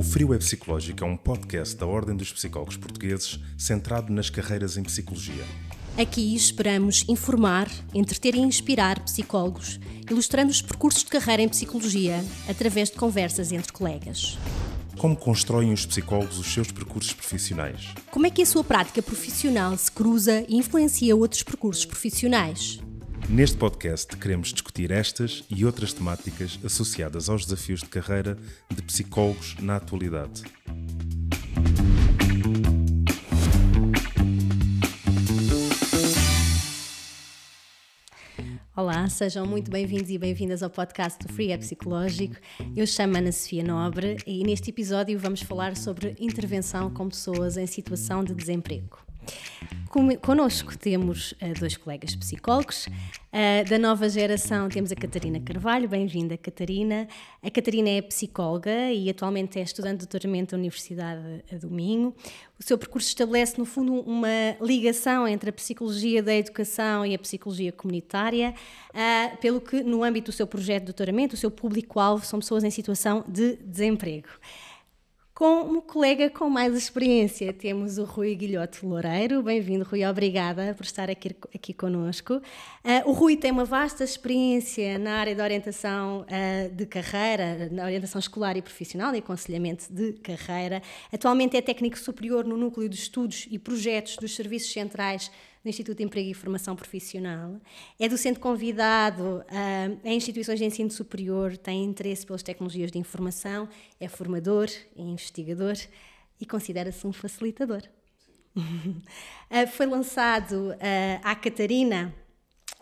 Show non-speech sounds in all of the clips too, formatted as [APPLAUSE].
O Frio é Psicológico é um podcast da Ordem dos Psicólogos Portugueses centrado nas carreiras em psicologia. Aqui esperamos informar, entreter e inspirar psicólogos, ilustrando os percursos de carreira em psicologia através de conversas entre colegas. Como constroem os psicólogos os seus percursos profissionais? Como é que a sua prática profissional se cruza e influencia outros percursos profissionais? Neste podcast queremos discutir estas e outras temáticas associadas aos desafios de carreira de psicólogos na atualidade. Olá, sejam muito bem-vindos e bem-vindas ao podcast do Free é Psicológico. Eu chamo Ana Sofia Nobre e neste episódio vamos falar sobre intervenção com pessoas em situação de desemprego. Conosco temos uh, dois colegas psicólogos. Uh, da nova geração temos a Catarina Carvalho, bem-vinda Catarina. A Catarina é psicóloga e atualmente é estudante de doutoramento da Universidade do Minho. O seu percurso estabelece, no fundo, uma ligação entre a psicologia da educação e a psicologia comunitária, uh, pelo que, no âmbito do seu projeto de doutoramento, o seu público-alvo são pessoas em situação de desemprego com um colega com mais experiência. Temos o Rui Guilhote Loureiro. Bem-vindo, Rui. Obrigada por estar aqui, aqui conosco. Uh, ah, o Rui tem uma vasta experiência na área da orientação uh, de carreira, na orientação escolar e profissional e aconselhamento de carreira. Atualmente é técnico superior no Núcleo de Estudos e Projetos dos Serviços Centrais do Instituto de Emprego e Formação Profissional. É docente convidado uh, em instituições de ensino superior, tem interesse pelas tecnologias de informação, é formador, é investigador e considera-se um facilitador. uh, [LAUGHS] foi lançado uh, à Catarina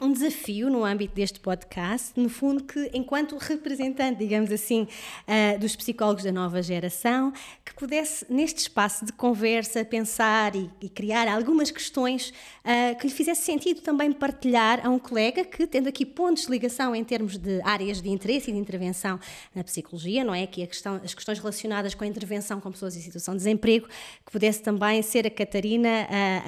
um desafio no âmbito deste podcast, no fundo que enquanto representante, digamos assim, uh, dos psicólogos da nova geração, que pudesse neste espaço de conversa pensar e, e criar algumas questões uh, que lhe fizesse sentido também partilhar a um colega que, tendo aqui pontos de ligação em termos de áreas de interesse e de intervenção na psicologia, não é? Que questão, as questões relacionadas com a intervenção com pessoas em situação de desemprego, que pudesse também ser a Catarina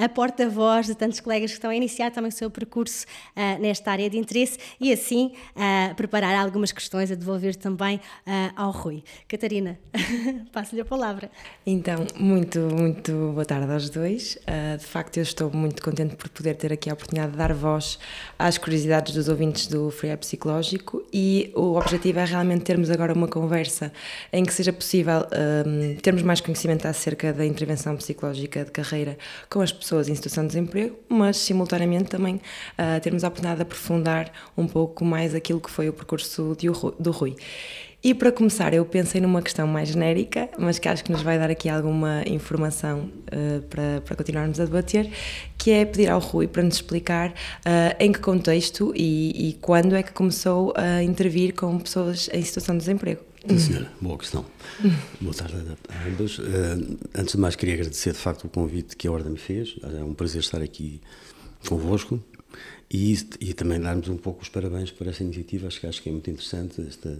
uh, a porta-voz de tantos colegas que estão a iniciar também o seu percurso ah, nesta área de interesse e assim uh, preparar algumas questões a devolver também uh, ao Rui. Catarina, [LAUGHS] passo-lhe a palavra. Então, muito, muito boa tarde aos dois. de facto, eu estou muito contente por poder ter aqui a oportunidade de dar voz às curiosidades dos ouvintes do Free App Psicológico e o objetivo é realmente termos agora uma conversa em que seja possível um, termos mais conhecimento acerca da intervenção psicológica de carreira com as pessoas em situação de desemprego, mas simultaneamente também uh, termos a a oportunidade de aprofundar um pouco mais aquilo que foi o percurso do Rui. E para começar, eu pensei numa questão mais genérica, mas que acho que nos vai dar aqui alguma informação uh, para, para continuarmos a debater, que é pedir ao Rui para nos explicar uh, em que contexto e, e, quando é que começou a intervir com pessoas em situação de desemprego. Sim, senhora, boa questão. boa tarde a ambas. Uh, eh, antes de mais, queria agradecer de facto o convite que a Ordem me fez. É um prazer estar aqui convosco. E, isto, e também darmos um pouco os parabéns por essa iniciativa, acho que, acho que é muito interessante esta,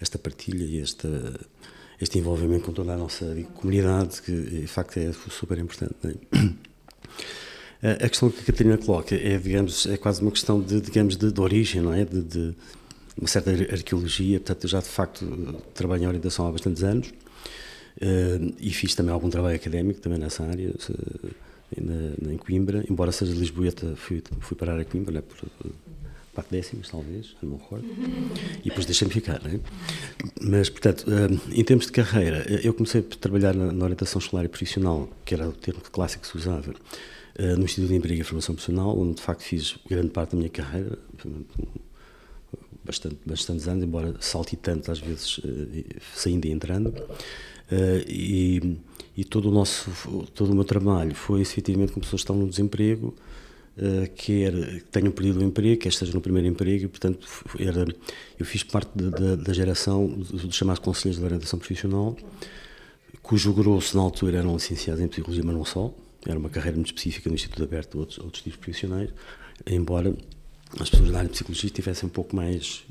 esta partilha e esta, este envolvimento com toda a nossa comunidade, que de facto é super importante. É? [CLEARS THROAT] A questão que a Catarina coloca é, digamos, é quase uma questão de, digamos, de, de origem, não é? De, de, uma certa arqueologia, portanto, eu já de facto trabalho em orientação há bastantes anos eh, e fiz também algum trabalho académico também nessa área na, em Coimbra, embora seja lisboeta, fui, fui parar a Coimbra, né, por quatro décimas, talvez, não me recordo, e depois deixei-me ficar. Né? Mas, portanto, hum, em termos de carreira, eu comecei a trabalhar na, na orientação escolar e profissional, que era o termo clássico que se usava, eh, no Instituto de Emprego e Formação Profissional, onde de facto fiz grande parte da minha carreira, hum, bastante, bastantes anos, embora saltitante às vezes, saindo eh, e entrando. Eh, e e todo o nosso todo o meu trabalho foi efetivamente com pessoas que estão no desemprego uh, eh, quer tenham perdido o emprego quer estejam no primeiro emprego e portanto era, eu fiz parte de, de, da geração dos chamados conselheiros de orientação profissional cujo grosso na altura eram licenciados em psicologia mas não só era uma carreira muito específica no Instituto Aberto outros, outros tipos profissionais embora as pessoas da área de psicologia tivessem um pouco mais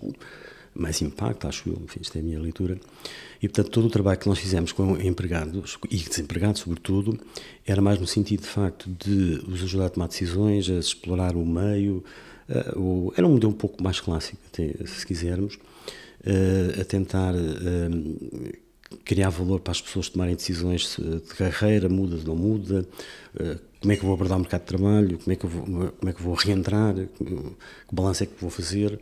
mais impacto, acho eu, enfim, esta é a minha leitura. E, portanto, todo o trabalho que nós fizemos com empregados e desempregados, sobretudo, era mais no sentido, de facto, de os ajudar a tomar decisões, a explorar o meio. Uh, era um modelo um pouco mais clássico, até, se quisermos, uh, a tentar uh, criar valor para as pessoas tomarem decisões de carreira, muda, ou não muda, como é que eu vou abordar o mercado de trabalho, como é que eu vou, como é que vou reentrar, que balanço é que vou fazer.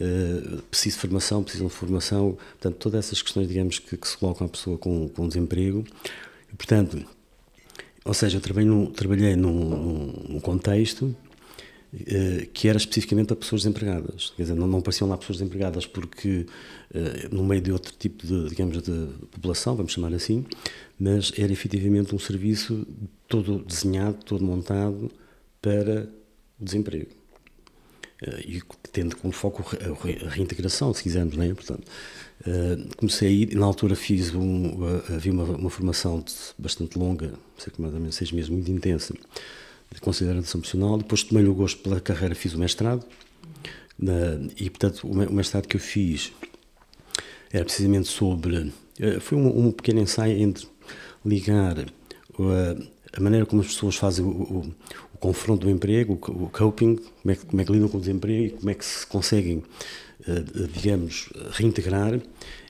Uh, preciso de formação, precisam de formação, portanto, todas essas questões, digamos, que, que se colocam à pessoa com, com desemprego. E, portanto, ou seja, eu trabalhei num, trabalhei num, num contexto eh, que era especificamente para pessoas desempregadas, quer dizer, não, não apareciam lá pessoas desempregadas porque eh, no meio de outro tipo de, digamos, de população, vamos chamar assim, mas era efetivamente um serviço todo desenhado, todo montado para o desemprego. Eh, e tendo como foco a reintegração, se quisermos, né? Portanto, eh, comecei a ir, na altura fiz um, eh, havia uma, uma formação bastante longa, cerca de menos seis meses, muito intensa, de consideração profissional, depois tomei o gosto pela carreira, fiz o mestrado, e portanto o mestrado que eu fiz era precisamente sobre, foi um, um pequeno ensaio entre ligar a maneira como as pessoas fazem o, confronto do emprego, o coping, como é, que, como é que lidam com o desemprego e como é que se conseguem, eh, digamos, reintegrar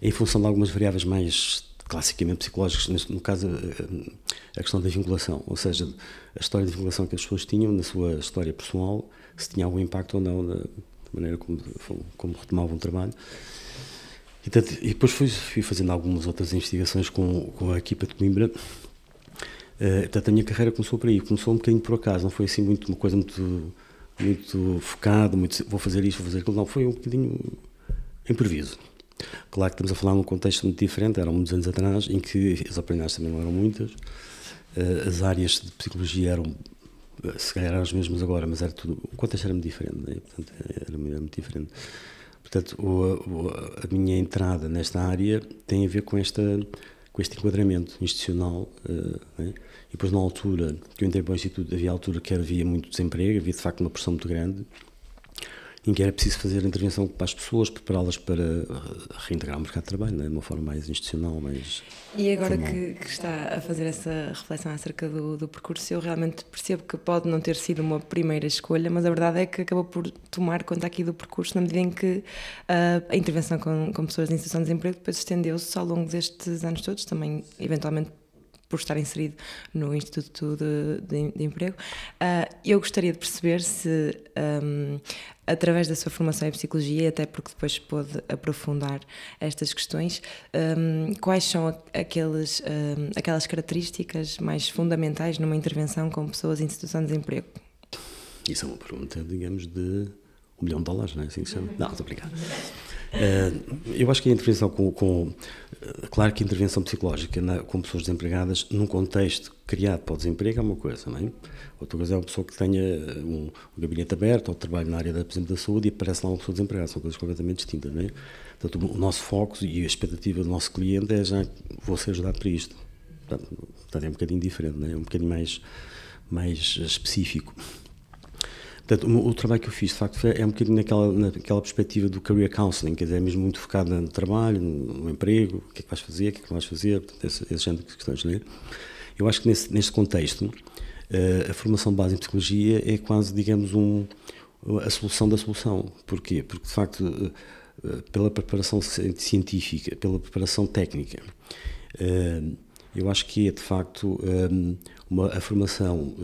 em função de algumas variáveis mais classicamente psicológicas, no caso eh, a questão da vinculação, ou seja, a história de vinculação que as pessoas tinham na sua história pessoal, se tinha algum impacto ou não da maneira como, como retomavam o trabalho. E, tanto, e depois fui, fui, fazendo algumas outras investigações com, com a equipa de Coimbra Uh, portanto, a minha carreira começou por aí, começou um bocadinho por acaso, não foi assim muito uma coisa muito, muito focada, muito vou fazer isto, vou fazer aquilo, não, foi um bocadinho imprevisto. Claro que estamos a falar num contexto muito diferente, eram muitos anos atrás, em que as aprendizagens também não eram muitas, uh, as áreas de psicologia eram, eh, se calhar eram as mesmas agora, mas era tudo, o contexto era muito diferente, né? portanto, era, era muito diferente. Portanto, o, o, a minha entrada nesta área tem a ver com esta com este enquadramento institucional. Uh, né? E depois, na altura que eu entrei para o Instituto, havia altura que havia muito desemprego, havia de facto uma pressão muito grande em que era preciso fazer intervenção para as pessoas, prepará-las para eh, reintegrar o mercado de trabalho, né? de uma forma mais institucional, mais. E agora que, que, está a fazer essa reflexão acerca do, do percurso, eu realmente percebo que pode não ter sido uma primeira escolha, mas a verdade é que acabou por tomar conta aqui do percurso, na medida em que uh, a intervenção com, com pessoas em situação de desemprego depois estendeu-se ao longo destes anos todos, também eventualmente por estar inserido no Instituto de, de, de Emprego. Uh, eu gostaria de perceber se um, ehm, através da sua formação em psicologia, até porque depois pôde aprofundar estas questões, um, quais são aqueles, um, aquelas características mais fundamentais numa intervenção com pessoas em situação de desemprego? Isso é uma pergunta, digamos, de milhão de dólares, não é assim que se chama? Não, estou brincando. Uh, eh, eu acho que a intervenção com, com, eh, Claro que a intervenção psicológica na, com pessoas desempregadas, num contexto criado para o desemprego, é uma coisa, não é? Outra coisa é uma pessoa que tenha eh, um, um gabinete aberto ou trabalho na área, da, por exemplo, da saúde e aparece lá uma pessoa desempregada. São coisas completamente distintas, não é? Portanto, o nosso foco e a expectativa do nosso cliente é já vou ser ajudado para isto. Portanto, é um bocadinho diferente, não é? é um bocadinho mais, mais específico. Portanto, o, o, trabalho que eu fiz, de facto, é um bocadinho naquela, naquela perspectiva do career counseling, quer dizer, é mesmo muito focado no trabalho, no, no emprego, o que é que vais fazer, o que é que não vais fazer, portanto, esse, esse género de questões, não é? Eu acho que nesse, neste contexto, uh, a formação base em psicologia é quase, digamos, um, a solução da solução. Porquê? Porque, de facto, uh, pela preparação científica, pela preparação técnica, uh, eu acho que é, de facto, um, uma, a formação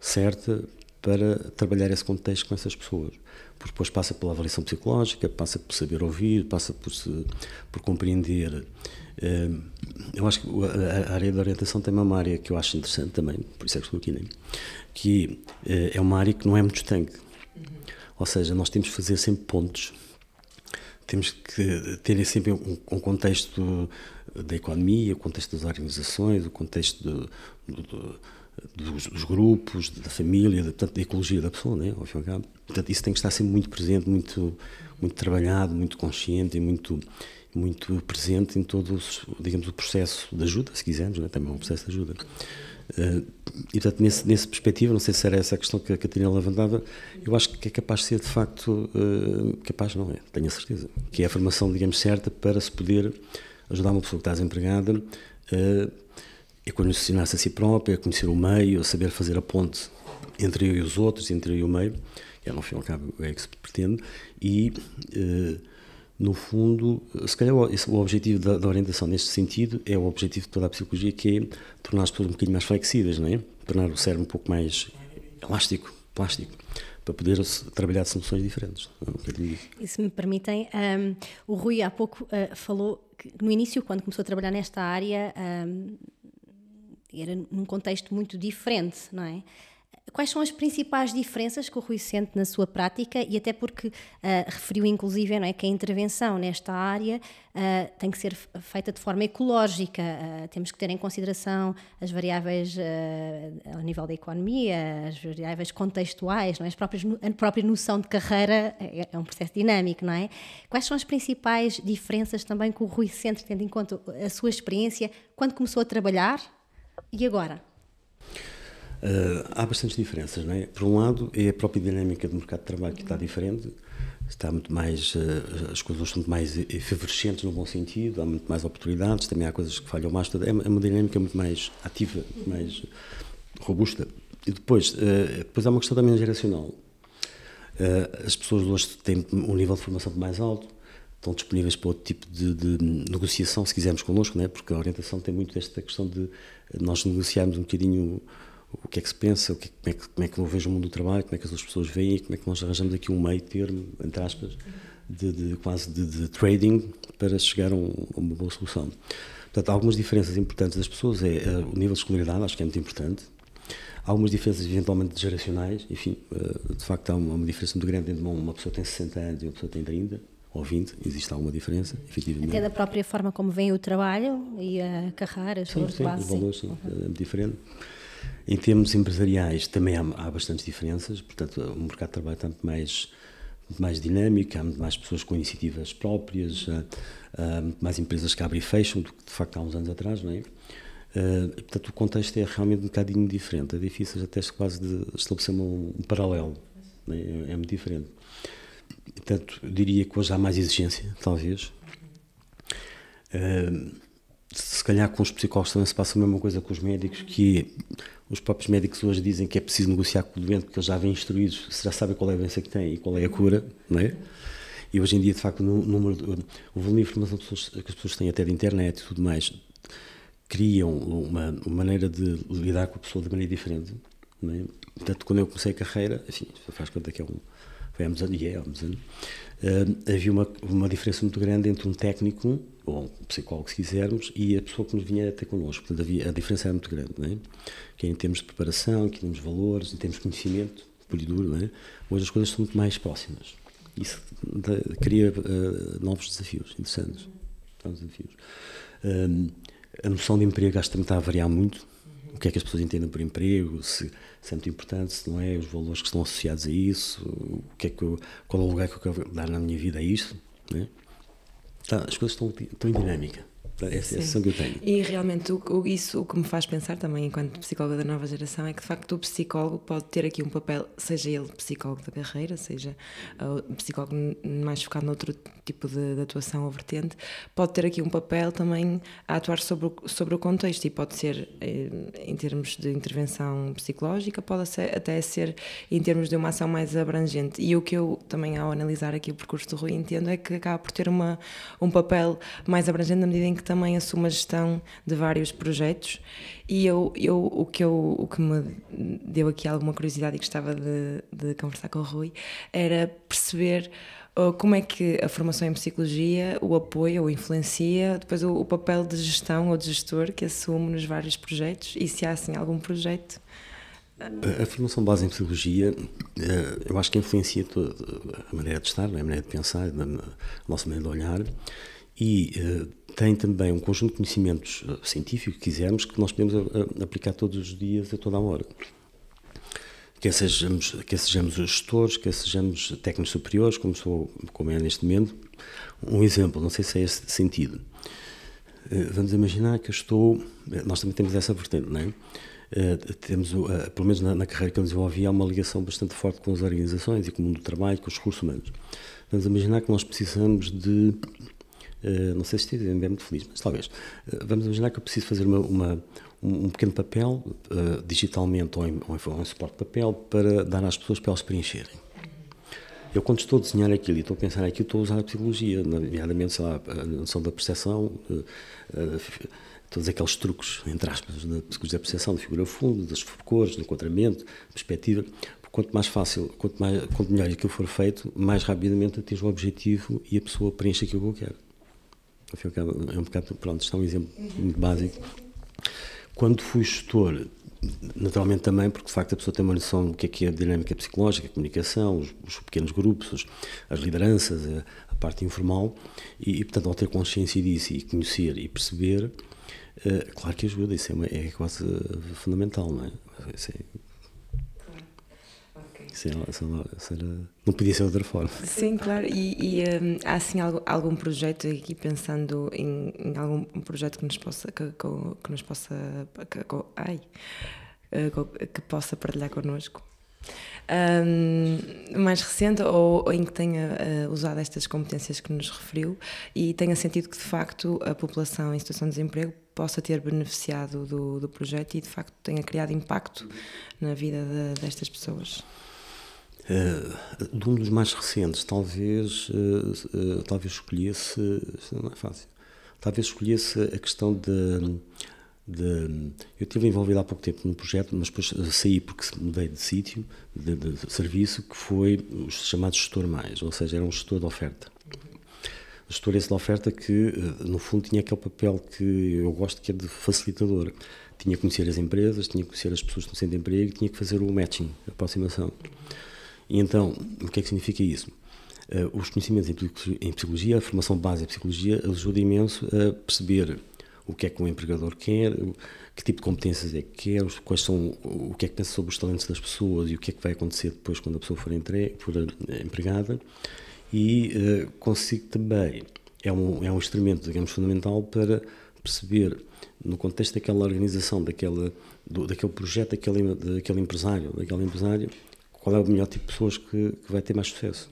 certa para trabalhar esse contexto com essas pessoas. Porque depois passa pela avaliação psicológica, passa por saber ouvir, passa por, se, por compreender. Hum, eu acho que a área da orientação tem uma área que eu acho interessante também, por isso é que estou aqui, né? que eh, é uma área que não é muito estanque. Uhum. Ou seja, nós temos que fazer sempre pontos, temos que ter sempre um, um contexto da economia, o contexto das organizações, o contexto do, do, do dos, dos, grupos, da família, da, portanto, da ecologia da pessoa, né? ao fim e ao cabo. Portanto, isso tem que estar sempre muito presente, muito, muito trabalhado, muito consciente e muito, muito presente em todo digamos, o processo de ajuda, se quisermos, né? também é um processo de ajuda. Uh, e, portanto, nesse, nesse perspectiva, não sei se era essa a questão que a Catarina levantava, eu acho que é capaz de ser, de facto, uh, capaz, não é? Tenho a certeza. Que é a formação, digamos, certa para se poder ajudar uma pessoa que está desempregada uh, é conhecer-se a si próprio, é conhecer o meio, é saber fazer a ponte entre eu e os outros, entre eu e o meio, que é no fim e ao cabo é que se pretende, e eh, no fundo, se calhar é o, objetivo da, da, orientação neste sentido é o objetivo de toda a psicologia, que é tornar as pessoas um bocadinho mais flexíveis, não é? tornar o cérebro um pouco mais elástico, plástico, para poder trabalhar soluções diferentes. É e se me permitem, um, ehm, o Rui há pouco uh, falou que no início, quando começou a trabalhar nesta área, um, ehm, era num contexto muito diferente, não é? Quais são as principais diferenças que o Rui sente na sua prática e até porque uh, referiu inclusive não é, que a intervenção nesta área uh, tem que ser feita de forma ecológica, uh, temos que ter em consideração as variáveis ao nível da economia, as variáveis contextuais, não é? as próprias, a própria noção de carreira é, é, um processo dinâmico, não é? Quais são as principais diferenças também que o Rui sente tendo em conta a sua experiência quando começou a trabalhar e agora? Uh, há bastantes diferenças, não é? Por um lado, é a própria dinâmica do mercado de trabalho que está diferente, está muito mais, uh, as coisas estão muito mais efervescentes no bom sentido, há muito mais oportunidades, também há coisas que falham mais, é, é uma dinâmica muito mais ativa, mais robusta. E depois, uh, depois há uma questão também geracional. As pessoas hoje têm um nível de formação mais alto, estão disponíveis para outro tipo de, de negociação, se quisermos, connosco, não é? porque a orientação tem muito esta questão de nós negociamos um bocadinho o que é que se pensa, o é que, como, é que, como é que eu vejo o mundo do trabalho, como é que as pessoas veem, e como é que nós arranjamos aqui um meio termo, entre aspas, de, de quase de, de, trading para chegar a, um, a, uma boa solução. Portanto, algumas diferenças importantes das pessoas é, é o nível de escolaridade, acho que é muito importante. Há algumas diferenças eventualmente geracionais, enfim, eh, de facto há uma, uma, diferença muito grande entre uma pessoa que tem 60 anos e uma pessoa que tem 30 ouvindo, existe alguma diferença, efetivamente. Até da própria forma como vem o trabalho e a carrar, as sim, sim, Os valores sim, É muito eh, diferente. Em termos empresariais também há, há bastantes diferenças, portanto o mercado de trabalho está muito mais, mais dinâmico, há muito mais pessoas com iniciativas próprias, há, eh, eh, muito mais empresas que abrem e fecham do que de facto há uns anos atrás, não é? portanto, o contexto é realmente um bocadinho diferente. É difícil até quase de estabelecer um, um paralelo. É? é, é muito diferente. Portanto, diria que hoje há mais exigência, talvez. Uh, se calhar com os psicólogos também se passa a mesma coisa com os médicos, que os próprios médicos hoje dizem que é preciso negociar com o doente porque eles já vêm instruídos, já sabem qual é a doença que tem e qual é a cura, não é? E hoje em dia, de facto, o número, o volume de informação que as pessoas têm até de internet e tudo mais, criam uma, uma, maneira de lidar com a pessoa de maneira diferente. É? Portanto, quando eu comecei a carreira, enfim, faz conta que é um, foi Amazon e yeah, é Amazon, uh, eh, havia uma, uma diferença muito grande entre um técnico, ou um psicólogo se quisermos, e a pessoa que nos vinha até connosco. Portanto, havia, a diferença era muito grande, não é? Que é em termos de preparação, que em termos de valores, em termos de conhecimento, puro e duro, não é? Hoje as coisas são muito mais próximas. Isso de, cria uh, novos desafios, interessantes. Novos desafios. Um, eh, a noção de emprego acho que também está a variar muito o que é que as pessoas entendem por emprego, se, se é muito importante, se não é, os valores que estão associados a isso, o que é que eu, qual é o lugar que eu quero dar na minha vida a é isto. Né? Tá, as coisas estão, estão em dinâmica. Essa é a sensação que eu tenho. E realmente, o, o, isso o que me faz pensar também, enquanto psicóloga da nova geração, é que de facto o psicólogo pode ter aqui um papel, seja ele psicólogo da carreira, seja uh, psicólogo mais focado noutro tipo de, de, atuação ou vertente, pode ter aqui um papel também a atuar sobre o, sobre o contexto e pode ser, eh, em termos de intervenção psicológica, pode ser, até ser em termos de uma ação mais abrangente. E o que eu também, ao analisar aqui o percurso do Rui, entendo é que acaba por ter uma, um papel mais abrangente na medida em que também assumo a gestão de vários projetos e eu, eu, o, que eu, o que me deu aqui alguma curiosidade e gostava de, de conversar com o Rui era perceber uh, como é que a formação em psicologia o apoia ou influencia depois o, o, papel de gestão ou de gestor que assume nos vários projetos e se há assim algum projeto a formação base em psicologia eh, eu acho que influencia toda a maneira de estar, é? a maneira de pensar, a nossa maneira de olhar e eh, tem também um conjunto de conhecimentos eh, científicos, quisermos, que nós podemos eh, aplicar todos os dias, a toda a hora. Quer sejamos, que sejamos gestores, quer sejamos técnicos superiores, como, sou, como é neste momento. Um exemplo, não sei se é esse sentido. Vamos imaginar que eu estou. Nós também temos essa vertente, não é? temos, pelo menos na, na carreira que eu desenvolvi, há uma ligação bastante forte com as organizações e com o mundo do trabalho, com os recursos humanos. Vamos imaginar que nós precisamos de eh, não sei se estive bem é muito feliz, mas talvez. Uh, vamos imaginar que eu preciso fazer uma, uma um, pequeno papel, uh, digitalmente ou em, ou em, suporte de papel, para dar às pessoas para elas preencherem. Eu, quando estou a desenhar aquilo e estou a pensar aqui, estou a usar a psicologia, nomeadamente, sei lá, a noção da percepção, todos aqueles truques, entre aspas, da psicologia da percepção, da figura fundo, das cores, do enquadramento, perspectiva. Quanto mais fácil, quanto, mais, quanto melhor aquilo for feito, mais rapidamente atinge o objetivo e a pessoa preenche aquilo que eu quero é um bocado, pronto, isto é um exemplo muito básico. Quando fui gestor, naturalmente também, porque de facto a pessoa tem uma noção do que é que é a dinâmica psicológica, a comunicação, os, os pequenos grupos, os, as lideranças, a, eh, a, parte informal, e, e portanto ao ter consciência disso e conhecer e perceber, uh, claro que ajuda, isso é, uma, é quase eh, fundamental, não é? Isso é Sei não podia ser de outra forma. Sim, claro. E, e um, há assim algum, algum projeto aqui pensando em, em, algum projeto que nos possa que, que nos possa que, que, ai, eh, que possa partilhar connosco? Um, mais recente ou, ou, em que tenha uh, usado estas competências que nos referiu e tenha sentido que de facto a população em situação de desemprego possa ter beneficiado do, do projeto e de facto tenha criado impacto na vida de, destas pessoas. Eh, de um dos mais recentes, talvez, eh, eh, talvez escolhesse, não é fácil, talvez escolhesse a questão de, de, eu estive envolvido há pouco tempo num projeto, mas depois saí porque mudei de sítio, de, de, serviço, que foi o chamado gestor mais, ou seja, era um gestor de oferta. O gestor esse de oferta que, no fundo, tinha aquele papel que eu gosto que é de facilitador. Tinha que conhecer as empresas, tinha que conhecer as pessoas que estão sendo emprego, tinha que fazer o matching, a aproximação. E então, o que é que significa isso? Eh, os conhecimentos em psicologia, a formação base em psicologia, ajuda imenso a perceber o que é que o empregador quer, que tipo de competências é que quer, quais são, o que é que pensa sobre os talentos das pessoas e o que é que vai acontecer depois quando a pessoa for, for eh, empregada. E uh, consigo também, é um, é um instrumento, digamos, fundamental para perceber, no contexto daquela organização, daquela, do, daquele projeto, daquele, daquele empresário, daquele empresário, qual é o melhor tipo de pessoas que, que vai ter mais sucesso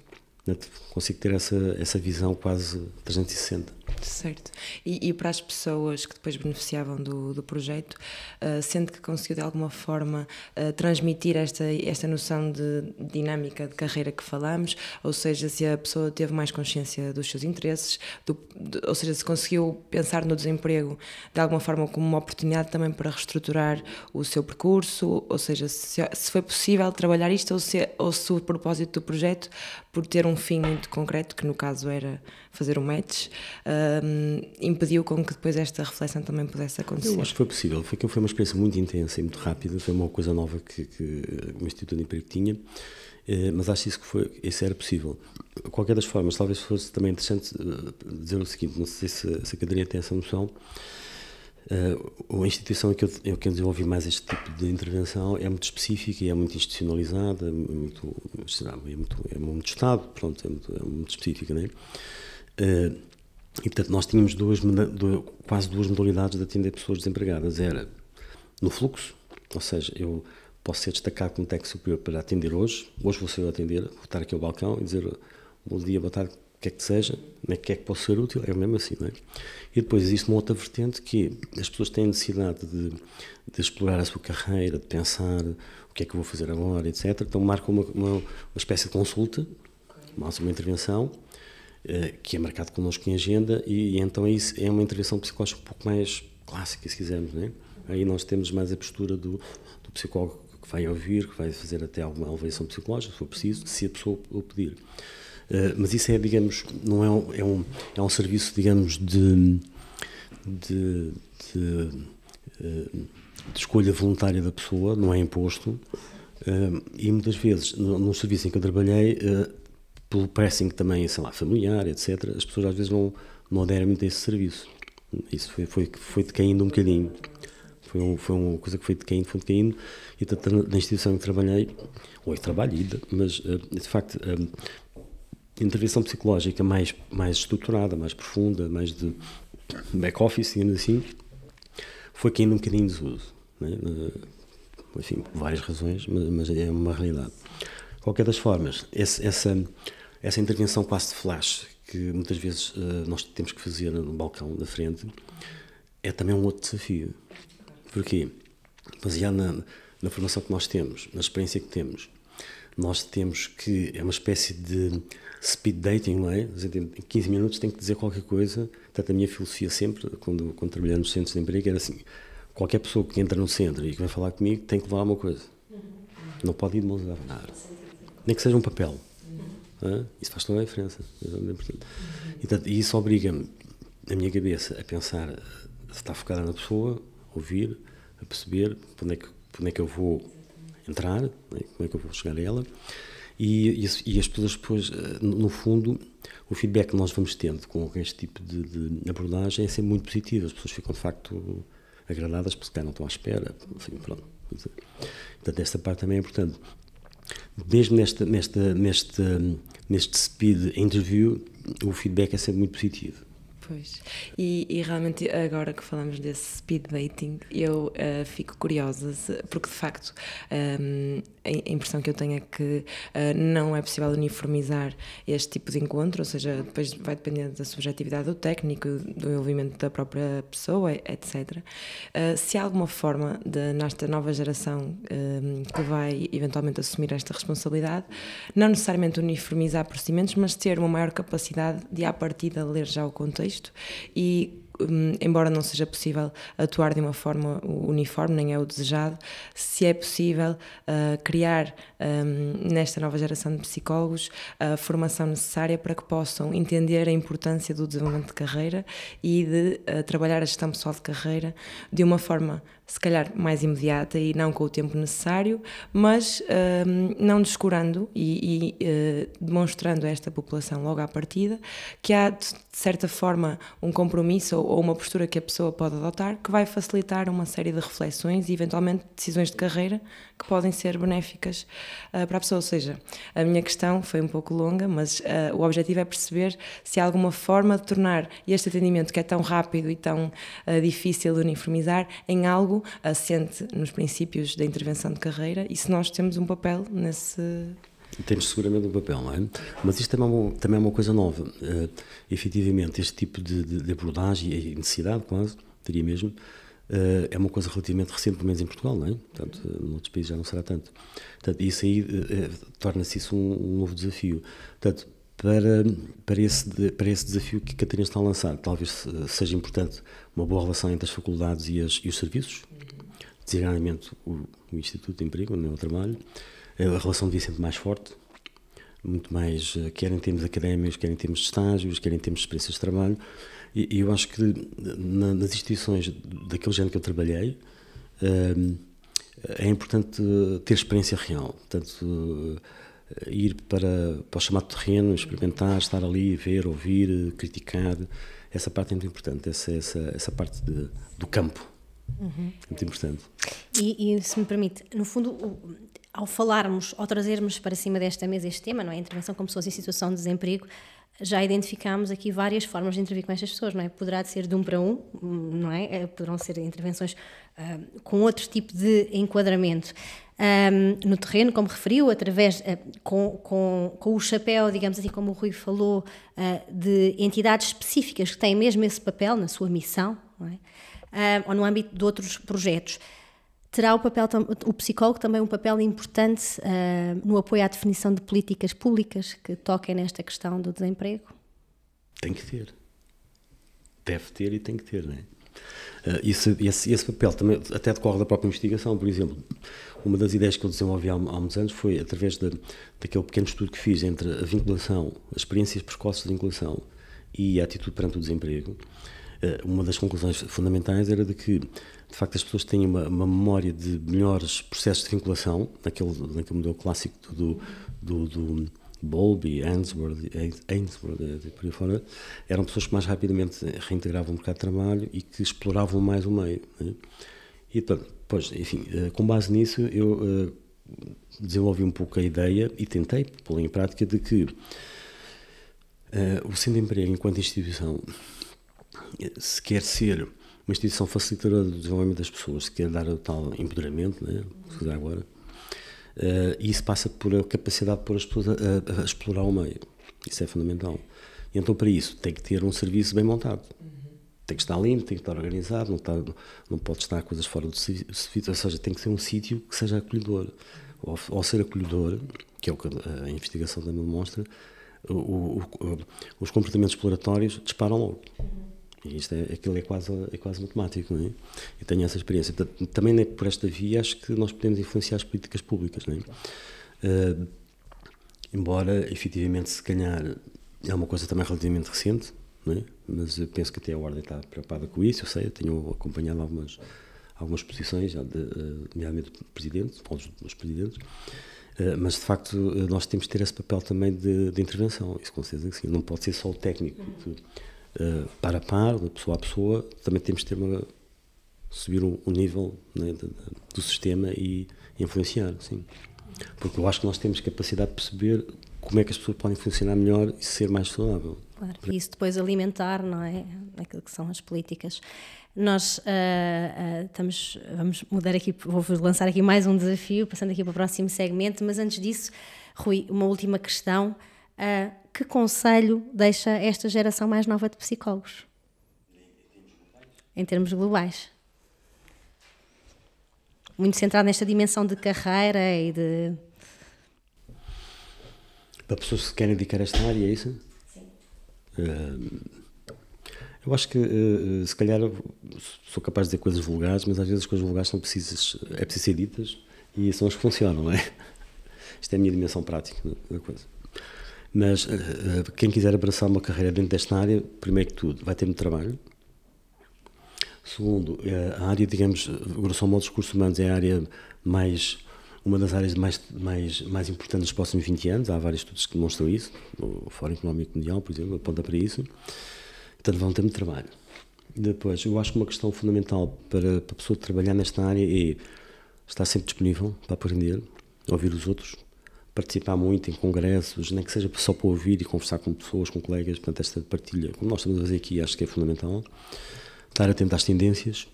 consigo ter essa, essa visão quase 360. Certo. E, e para as pessoas que depois beneficiavam do, do projeto, uh, sente que conseguiu de alguma forma uh, transmitir esta, esta noção de dinâmica de carreira que falamos, ou seja, se a pessoa teve mais consciência dos seus interesses, do, de, ou seja, se conseguiu pensar no desemprego de alguma forma como uma oportunidade também para reestruturar o seu percurso, ou seja, se, se foi possível trabalhar isto ou se, ou se o propósito do projeto por ter um fim muito concreto, que no caso era fazer um match, um, impediu com que depois esta reflexão também pudesse acontecer? Eu acho que foi possível, foi, foi uma experiência muito intensa e muito rápida, foi uma coisa nova que, que o Instituto de Emprego tinha, eh, mas acho isso que foi, isso era possível. De qualquer das formas, talvez fosse também interessante eh, dizer o seguinte, não sei se, se a Catarina tem essa noção, Uh, a instituição que, eu, que eu desenvolvi mais este tipo de intervenção é muito específica e é muito institucionalizada, é muito, é muito, é muito Estado, pronto, é muito, é muito específica, não é? Uh, e portanto nós tínhamos duas, duas, quase duas modalidades de atender pessoas desempregadas, era no fluxo, ou seja, eu posso ser destacado com técnico superior para atender hoje, hoje vou ser eu atender, vou estar aqui ao balcão e dizer bom dia, boa tarde, o que é que seja, como é que é que pode ser útil, é mesmo assim, não é? E depois existe uma outra vertente que as pessoas têm necessidade de, de explorar a sua carreira, de pensar o que é que eu vou fazer agora, etc. Então marcam uma, uma, uma espécie de consulta, mais uma intervenção, eh, que é marcado connosco em agenda, e, e então é isso é uma intervenção psicológica um pouco mais clássica, se quisermos, não é? Aí nós temos mais a postura do, do psicólogo que vai ouvir, que vai fazer até alguma avaliação psicológica, se for preciso, se a pessoa o pedir. Eh, mas isso é, digamos, não é um, é um, é um serviço, digamos, de, de, de, eh, de escolha voluntária da pessoa, não é imposto. Eh, e muitas vezes, no, no serviço em que eu trabalhei, pelo pressing também, sei lá, familiar, etc., as pessoas às vezes não, não aderem muito a esse serviço. Isso foi, foi, foi decaindo um bocadinho. Foi, um, foi uma coisa que foi decaindo, foi decaindo. E tanto na instituição em que trabalhei, ou em trabalho mas de facto intervenção psicológica mais, mais estruturada, mais profunda, mais de back-office, digamos assim, foi caindo um bocadinho desuso. Né? Eh, enfim, por várias razões, mas, mas, é uma realidade. Qualquer das formas, esse, essa, essa intervenção quase de flash que muitas vezes uh, nós temos que fazer no balcão da frente é também um outro desafio. Porquê? Baseado na, na formação que nós temos, na experiência que temos, nós temos que. É uma espécie de speed dating, não é? Em 15 minutos tem que dizer qualquer coisa. Portanto, a minha filosofia sempre, quando, quando trabalhei nos centros de emprego, era assim: qualquer pessoa que entra no centro e que vai falar comigo tem que levar uma coisa. Não pode ir de mãos dadas. Nem que seja um papel. Uhum. Isso faz toda a diferença. E, portanto, isso obriga-me, na minha cabeça, a pensar se está focada na pessoa, ouvir, a perceber onde é que, onde é que eu vou entrar, né? como é que eu vou chegar a ela. E, e, e as pessoas depois, eh, no fundo, o feedback que nós vamos tendo com este tipo de, de abordagem é sempre muito positivo. As pessoas ficam de facto agradadas porque cá não estão à espera. Enfim, pronto. Portanto, esta parte também é importante. Mesmo nesta, nesta, neste neste speed interview, o feedback é sempre muito positivo. Pois. E, e, realmente, agora que falamos desse speed dating, eu uh, fico curiosa, se, porque de facto um, ehm, a impressão que eu tenho é que uh, não é possível uniformizar este tipo de encontro, ou seja, depois vai depender da subjetividade do técnico, do envolvimento da própria pessoa, etc. Uh, eh, se há alguma forma de, nesta nova geração um, ehm, que vai eventualmente assumir esta responsabilidade, não necessariamente uniformizar procedimentos, mas ter uma maior capacidade de, à partida, ler já o contexto isto e hum, embora não seja possível atuar de uma forma uniforme, nem é o desejado, se é possível uh, criar um, nesta nova geração de psicólogos a formação necessária para que possam entender a importância do desenvolvimento de carreira e de uh, trabalhar a gestão pessoal de carreira de uma forma se calhar mais imediata e não com o tempo necessário, mas um, não descurando e, e uh, demonstrando a esta população logo à partida que há, de certa forma, um compromisso ou, uma postura que a pessoa pode adotar que vai facilitar uma série de reflexões e, eventualmente, decisões de carreira que podem ser benéficas uh, para a pessoa. Ou seja, a minha questão foi um pouco longa, mas uh, o objetivo é perceber se há alguma forma de tornar este atendimento que é tão rápido e tão difícil de uniformizar em algo assente nos princípios da intervenção de carreira e se nós temos um papel nesse. Temos seguramente um papel, não é? Mas isto também é uma, também é uma coisa nova. Uh, efetivamente, este tipo de, de abordagem e necessidade, quase, diria mesmo, Uh, é uma coisa relativamente recente, pelo menos em Portugal, não é? Portanto, eh, noutros países já não será tanto. Portanto, isso aí uh, torna-se isso um, um, novo desafio. Portanto, para, para, esse, para esse desafio que a Catarina está a lançar, talvez seja importante uma boa relação entre as faculdades e, as, e os serviços, designadamente o, o Instituto de Emprego, onde eu trabalho, eh, a relação devia ser mais forte, muito mais, eh, quer em termos académicos, quer em termos de estágios, quer em termos de experiências de trabalho. E, e eu acho que na, nas instituições daquele género que eu trabalhei, eh, é importante ter experiência real. Portanto, ir para, para o chamado terreno, experimentar, estar ali, ver, ouvir, criticar. Essa parte é muito importante, essa, essa, essa parte de, do campo. Uhum. Muito importante. E, e, se me permite, no fundo, ao falarmos, ao trazermos para cima desta mesa este tema, não é? Intervenção com pessoas em situação de desemprego, já identificámos aqui várias formas de intervir com estas pessoas, não é? Poderá ser de um para um, não é? Eh, poderão ser intervenções uh, com outro tipo de enquadramento. Um, no terreno, como referiu, através uh, com, com, com, o chapéu, digamos assim, como o Rui falou, uh, de entidades específicas que têm mesmo esse papel na sua missão, não é? uh, ou no âmbito de outros projetos. Terá o, papel, o psicólogo também um papel importante uh, no apoio à definição de políticas públicas que toquem nesta questão do desemprego? Tem que ter. Deve ter e tem que ter, não é? Ah, esse, esse, esse, papel também até decorre da própria investigação, por exemplo. Uma das ideias que eu desenvolvi há, há uns anos foi através de, daquele pequeno estudo que fiz entre a vinculação, as experiências precoces de vinculação e a atitude perante o desemprego. Eh, uma das conclusões fundamentais era de que, de facto, as pessoas têm uma, uma memória de melhores processos de vinculação, naquele, naquele modelo clássico do, do, do Bowlby, Ainsworth, Ainsworth e eh, por aí fora, eram pessoas que mais rapidamente reintegravam o mercado de trabalho e que exploravam mais o meio. Né? E, pois, enfim, eh, com base nisso, eu desenvolvi um pouco a ideia e tentei pô-la em prática de que uh, o centro de emprego enquanto instituição se quer ser uma instituição facilitadora do desenvolvimento das pessoas, se quer dar o tal empoderamento, né, se dá agora, uh, isso passa por a capacidade de pôr as pessoas a, a, explorar o meio. Isso é fundamental. E então, para isso, tem que ter um serviço bem montado. Tem que estar limpo, tem que estar organizado, não, está, não pode estar coisas fora do serviço. ou seja, tem que ser um sítio que seja acolhedor. Ao, ao ser acolhedor, que é o que a investigação também demonstra, o, o, os comportamentos exploratórios disparam logo. Uhum. E isto é, aquilo é quase, é quase matemático, não é? Eu tenho essa experiência. Portanto, também é por esta via acho que nós podemos influenciar as políticas públicas, não é? Uh, embora, efetivamente, se calhar é uma coisa também relativamente recente, não é? Mas eu penso que até a Ordem está preocupada com isso, eu sei, eu tenho acompanhado algumas, algumas posições, ah, nomeadamente do Presidente, dos Presidentes, ah, mas de facto nós temos que ter esse papel também de, de intervenção, isso com certeza que sim, não pode ser só o técnico. Uhum par eh, a par, de pessoa a pessoa, também temos de ter uma, subir o, nível né, de, de, do sistema e influenciar, sim. Porque eu acho que nós temos capacidade de perceber como é que as pessoas podem funcionar melhor e ser mais saudável. Claro, e isso depois alimentar, não é? Aquilo que são as políticas. Nós uh, uh, estamos, vamos mudar aqui, vou lançar aqui mais um desafio, passando aqui para o próximo segmento, mas antes disso, Rui, uma última questão. Uh, que conselho deixa esta geração mais nova de psicólogos? Em termos globais. Muito centrado nesta dimensão de carreira e de. Para pessoas que querem dedicar a esta área, é isso? Sim. Ehm, eu acho que, eh, eh, se calhar, sou capaz de dizer coisas vulgares, mas às vezes as coisas vulgares são precisas, é preciso ser ditas e são as que funcionam, não é? Isto é a minha dimensão prática da coisa. Mas uh, quem quiser abraçar uma carreira dentro desta área, primeiro que tudo, vai ter muito trabalho. Segundo, eh, a área, digamos, grosso modo, dos cursos humanos é a área mais uma das áreas mais, mais, mais importantes dos próximos 20 anos. Há vários estudos que demonstram isso. O Fórum Económico Mundial, por exemplo, aponta para isso. Portanto, vão ter muito trabalho. Depois, eu acho que uma questão fundamental para, para a pessoa trabalhar nesta área é estar sempre disponível para aprender, ouvir os outros, participar muito em congressos, nem que seja só para ouvir e conversar com pessoas, com colegas, portanto esta partilha, como nós estamos a fazer aqui, acho que é fundamental, estar atento às tendências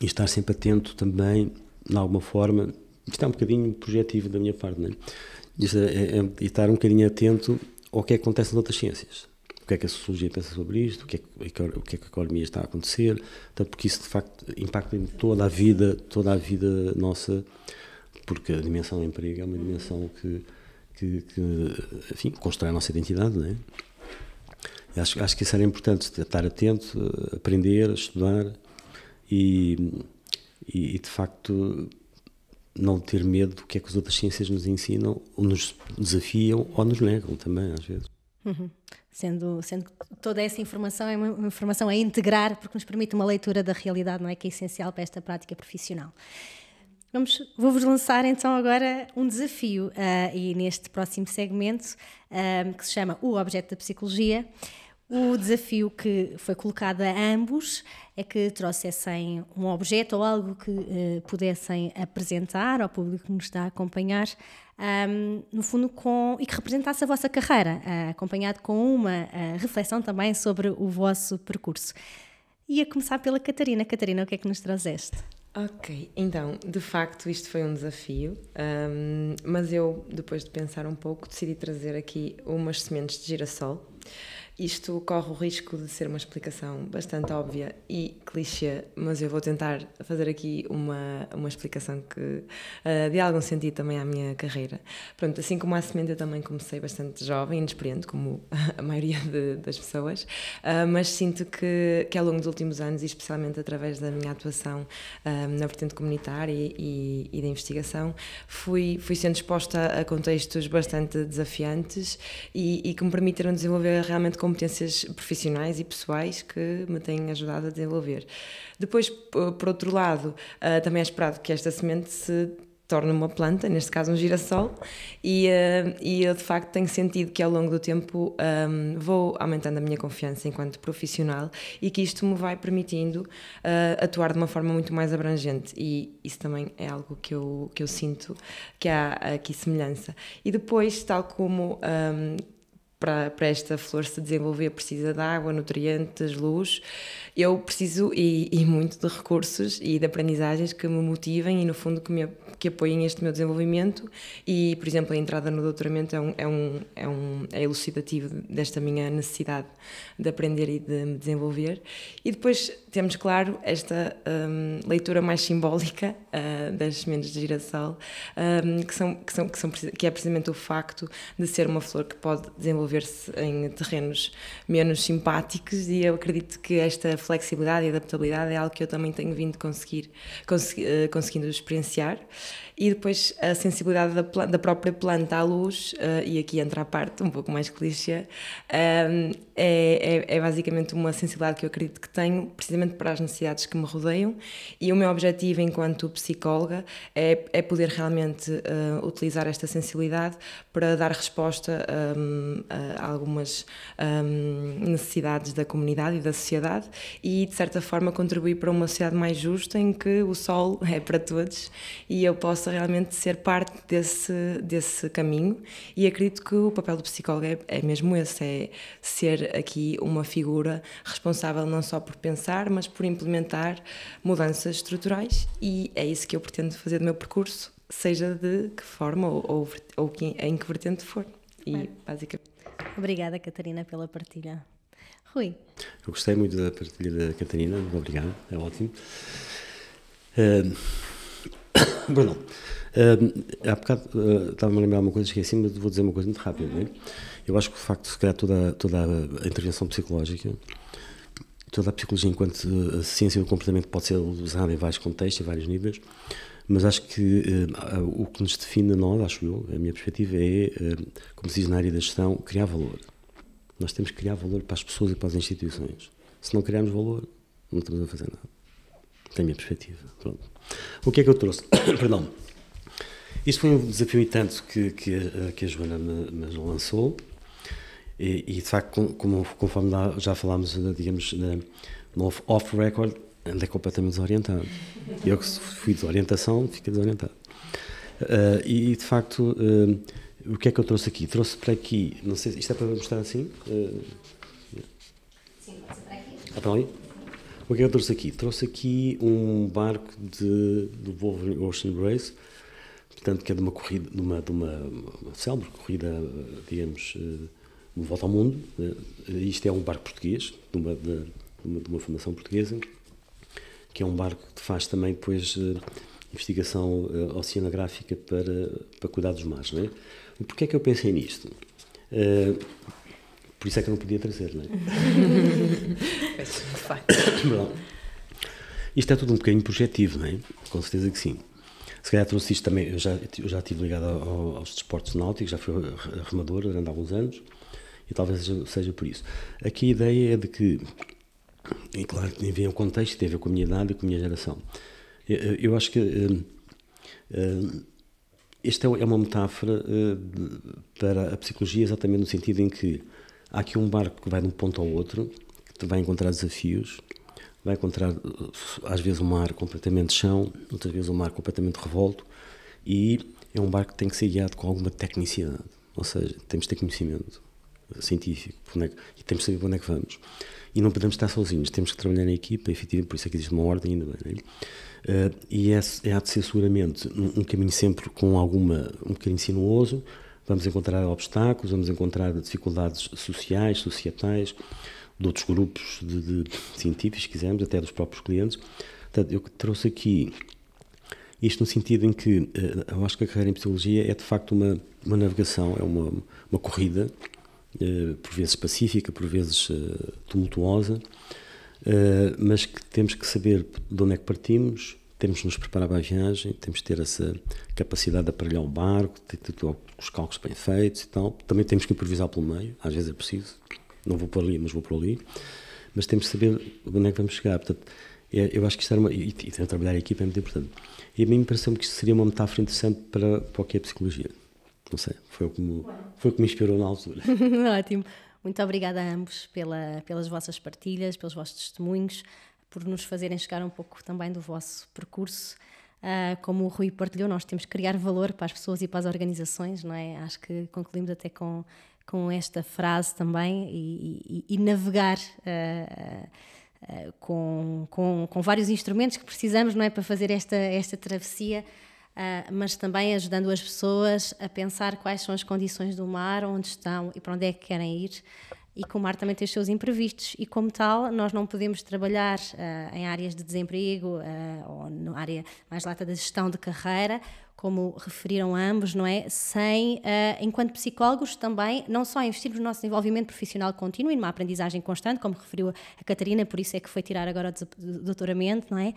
e estar sempre atento também, de alguma forma, isto é um bocadinho projetivo da minha parte, não é? Isto é, é, é estar um bocadinho atento ao que é que acontece noutras ciências. O que é que a sociologia pensa sobre isto, o que é que, o que, é que a economia está a acontecer, tanto porque isso de facto impacta em toda a vida, toda a vida nossa porque a dimensão emprego é uma dimensão que, que, que enfim, constrói a nossa identidade, não é? E acho, acho que isso era importante, estar atento, aprender, estudar e, e, e de facto não ter medo do que é que as outras ciências nos ensinam, ou nos desafiam ou nos negam também, às vezes. Uhum. Sendo, sendo que toda essa informação é uma informação a integrar, porque nos permite uma leitura da realidade, não é? Que é essencial para esta prática profissional. Vamos, vou-vos lançar então agora um desafio uh, e neste próximo segmento eh, que se chama O Objeto da Psicologia. O desafio que foi colocado a ambos é que trouxessem um objeto ou algo que uh, pudessem apresentar ao público que nos está a acompanhar, um, no fundo, com, e que representasse a vossa carreira, uh, acompanhado com uma uh, reflexão também sobre o vosso percurso. E a começar pela Catarina. Catarina, o que é que nos trazeste? Ok, então, de facto, isto foi um desafio, um, mas eu, depois de pensar um pouco, decidi trazer aqui umas sementes de girassol isto corre o risco de ser uma explicação bastante óbvia e clichê, mas eu vou tentar fazer aqui uma, uma explicação que uh, dê algum sentido também à minha carreira. Pronto, assim como a semente, eu também comecei bastante jovem, inexperiente, como [LAUGHS] a maioria de, das pessoas, uh, mas sinto que, que ao longo dos últimos anos, e especialmente através da minha atuação uh, na vertente comunitária e, e, e da investigação, fui, fui sendo exposta a contextos bastante desafiantes e, e que me permitiram desenvolver realmente competências profissionais e pessoais que me têm ajudado a desenvolver. Depois, por outro lado, ah, também é esperado que esta semente se torne uma planta, neste caso um girassol, e, uh, e eu de facto tenho sentido que ao longo do tempo um, vou aumentando a minha confiança enquanto profissional e que isto me vai permitindo uh, atuar de uma forma muito mais abrangente e isso também é algo que eu, que eu sinto que há aqui semelhança. E depois, tal como um, para, para esta flor se desenvolver precisa de água, nutrientes, luz. Eu preciso e, e, muito de recursos e de aprendizagens que me motivem e, no fundo, que, me, que apoiem este meu desenvolvimento. E, por exemplo, a entrada no doutoramento é, um, é, um, é, um, é elucidativo desta minha necessidade de aprender e de me desenvolver. E depois temos, claro, esta um, leitura mais simbólica uh, das sementes de girassol, um, que, são, que, são, que, são, que é precisamente o facto de ser uma flor que pode desenvolver mover-se em terrenos menos simpáticos e eu acredito que esta flexibilidade e adaptabilidade é algo que eu também tenho vindo conseguir, eh, conseguindo experienciar. E depois a sensibilidade da, planta, da própria planta à luz, uh, e aqui entra a parte um pouco mais clichê, eh, é, é, é, basicamente uma sensibilidade que eu acredito que tenho, precisamente para as necessidades que me rodeiam. E o meu objetivo enquanto psicóloga é, é poder realmente uh, utilizar esta sensibilidade para dar resposta um, a algumas um, necessidades da comunidade e da sociedade e, de certa forma, contribuir para uma sociedade mais justa em que o sol [LAUGHS] é para todos e eu posso possa realmente ser parte desse, desse caminho. E acredito que o papel do psicólogo é, é mesmo esse: é ser aqui uma figura responsável não só por pensar, mas por implementar mudanças estruturais. E é isso que eu pretendo fazer do meu percurso, seja de que forma ou, ou, ou em que vertente for. E basicamente. Obrigada, Catarina, pela partilha. Rui. Eu gostei muito da partilha da Catarina, obrigado, é ótimo. Uh, Perdão. [COUGHS] Uh, hum, há bocado eh, estava-me a lembrar uma coisa, esqueci, mas vou dizer uma coisa muito rápida. É? Eu acho que, o facto, se criar toda, toda a intervenção psicológica, toda a psicologia enquanto a eh, ciência do comportamento pode ser usada em vários contextos, em vários níveis, mas acho que uh, o que nos define a nós, acho eu, a minha perspectiva é, uh, como se diz na área da gestão, criar valor. Nós temos que criar valor para as pessoas e para as instituições. Se não criarmos valor, não estamos a fazer nada. É a minha perspectiva. Pronto. O que é que eu trouxe? [COUGHS] Perdão. Isto foi um desafio e tanto que, que, que a Joana me, me lançou. E, e, de facto, como, conforme já falámos, eh, digamos, na, no off-record, andei é completamente desorientado. Eu que fui desorientação, fiquei desorientado. Uh, e de facto, uh, o que é que eu trouxe aqui? Trouxe para aqui, não sei, isto é para mostrar assim? Uh, Sim, pode ser para aqui. É para ali? O que é eu trouxe aqui? Trouxe aqui um barco de, do Wolverine Ocean Race, portanto, que é de uma corrida, de uma, de uma, uma célebre corrida, eh, digamos, de eh, volta ao mundo. Eh, isto é um barco português, de uma, de, uma, de uma fundação portuguesa, que é um barco que faz também depois investigação oceanográfica para, para cuidar dos mares. Não é? Porquê é que eu pensei nisto? Por isso é que eu não podia trazer, não é? Perdão. [LAUGHS] É [COUGHS] isto é tudo um bocadinho projetivo, não é? Com certeza que sim. Se calhar trouxe isto também, eu já, eu já estive ligado ao, aos desportos náuticos, já fui remador durante alguns anos, e talvez seja, seja, por isso. Aqui a ideia é de que, e claro que tem a o contexto, tem a ver com a minha idade e com a minha geração. Eu, eu acho que uh, uh, esta é, é uma metáfora uh, de, para a psicologia exatamente no sentido em que Há aqui um barco que vai de um ponto ao outro, que vai encontrar desafios, vai encontrar eh, às vezes um mar completamente chão, outras vezes um mar completamente revolto, e é um barco que tem que ser guiado com alguma tecnicidade, ou seja, temos de ter conhecimento científico é que, e temos de saber para onde é que vamos. E não podemos estar sozinhos, temos que trabalhar em equipa, efetivamente, por isso é que existe uma ordem, ainda bem. É? Uh, e é, é, há de ser seguramente um, um, caminho sempre com alguma, um bocadinho sinuoso, Vamos encontrar obstáculos, vamos encontrar dificuldades sociais, societais, de outros grupos de, de científicos, se quisermos, até dos próprios clientes. Portanto, eu trouxe aqui isto no sentido em que eh, eu acho que a carreira em psicologia é de facto uma, uma navegação, é uma, uma corrida, eh, por vezes pacífica, por vezes eh, tumultuosa, mas que temos que saber de onde é que partimos, temos de nos preparar para a viagem, temos de ter essa capacidade de aparelhar o barco, de ter os cálculos bem feitos e tal. Também temos que improvisar pelo meio, às vezes é preciso, não vou para ali, mas vou para ali. Mas temos de saber onde é que vamos chegar. Portanto, é, eu acho que isto era uma. E, e trabalhar em equipa é muito importante. E a mim me pareceu que isto seria uma metáfora interessante para, qualquer é psicologia. Não sei, foi o que me, foi o que me inspirou na altura. [LAUGHS] Ótimo. Muito obrigada a ambos pela, pelas vossas partilhas, pelos vossos testemunhos por nos fazerem chegar um pouco também do vosso percurso. Uh, como o Rui partilhou, nós temos que criar valor para as pessoas e para as organizações, não é? Acho que concluímos até com, com esta frase também e, e, e navegar. Uh, uh, com, com, com vários instrumentos que precisamos não é para fazer esta, esta travessia Uh, mas também ajudando as pessoas a pensar quais são as condições do mar, onde estão e para onde é que querem ir e que o mar também tem os seus imprevistos e como tal nós não podemos trabalhar uh, em áreas de desemprego uh, ou na área mais lata da gestão de carreira como referiram ambos, não é? Sem, uh, enquanto psicólogos, também não só investir no nosso desenvolvimento profissional contínuo e numa aprendizagem constante, como referiu a Catarina, por isso é que foi tirar agora o doutoramento, não é?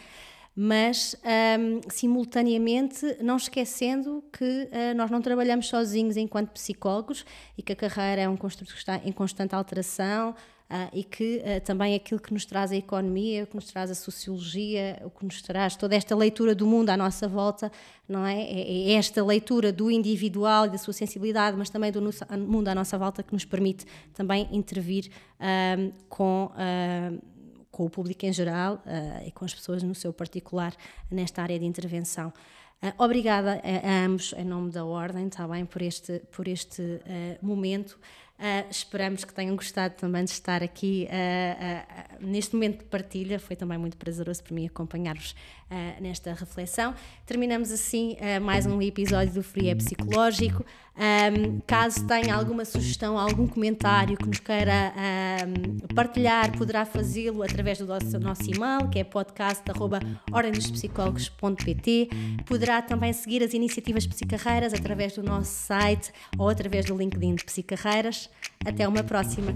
mas um, simultaneamente não esquecendo que uh, nós não trabalhamos sozinhos enquanto psicólogos e que a carreira é um construto que está em constante alteração. Uh, e que uh, também aquilo que nos traz a economia, o que nos traz a sociologia, o que nos traz toda esta leitura do mundo à nossa volta, não é? É, é esta leitura do individual e da sua sensibilidade, mas também do mundo à nossa volta que nos permite também intervir um, com hum, com o público em geral uh, e com as pessoas no seu particular nesta área de intervenção. Uh, obrigada a, a, ambos, em nome da Ordem, também tá por este, por este uh, momento. Uh, esperamos que tenham gostado também de estar aqui neste momento de partilha. Foi também muito prazeroso para mim acompanhar-vos nesta reflexão. Terminamos assim mais um episódio do Free é Psicológico. Um, caso tenha alguma sugestão, algum comentário que nos queira um, partilhar, poderá fazê-lo através do nosso, nosso e-mail, que é podcast.ordemdospsicólogos.pt. Poderá também seguir as iniciativas Psicarreiras através do nosso site ou através do LinkedIn de Psicarreiras. Até uma próxima!